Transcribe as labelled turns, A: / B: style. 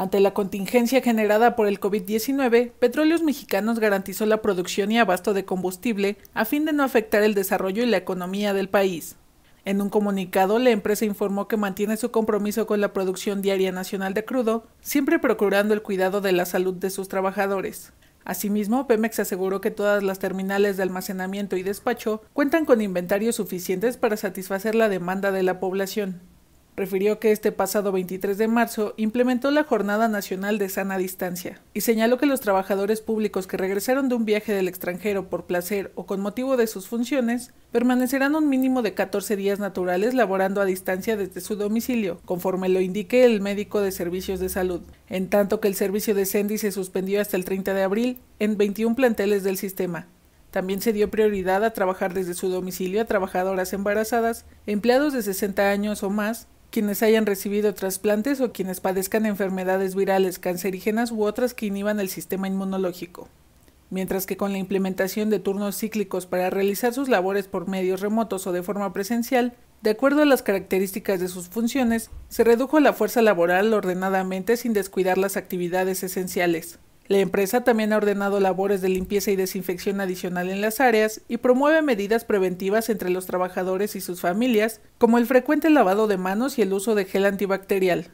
A: Ante la contingencia generada por el COVID-19, Petróleos Mexicanos garantizó la producción y abasto de combustible a fin de no afectar el desarrollo y la economía del país. En un comunicado, la empresa informó que mantiene su compromiso con la producción diaria nacional de crudo, siempre procurando el cuidado de la salud de sus trabajadores. Asimismo, Pemex aseguró que todas las terminales de almacenamiento y despacho cuentan con inventarios suficientes para satisfacer la demanda de la población refirió que este pasado 23 de marzo implementó la Jornada Nacional de Sana Distancia y señaló que los trabajadores públicos que regresaron de un viaje del extranjero por placer o con motivo de sus funciones permanecerán un mínimo de 14 días naturales laborando a distancia desde su domicilio, conforme lo indique el médico de servicios de salud, en tanto que el servicio de Sendy se suspendió hasta el 30 de abril en 21 planteles del sistema, también se dio prioridad a trabajar desde su domicilio a trabajadoras embarazadas, empleados de 60 años o más, quienes hayan recibido trasplantes o quienes padezcan enfermedades virales, cancerígenas u otras que inhiban el sistema inmunológico. Mientras que con la implementación de turnos cíclicos para realizar sus labores por medios remotos o de forma presencial, de acuerdo a las características de sus funciones, se redujo la fuerza laboral ordenadamente sin descuidar las actividades esenciales. La empresa también ha ordenado labores de limpieza y desinfección adicional en las áreas y promueve medidas preventivas entre los trabajadores y sus familias, como el frecuente lavado de manos y el uso de gel antibacterial.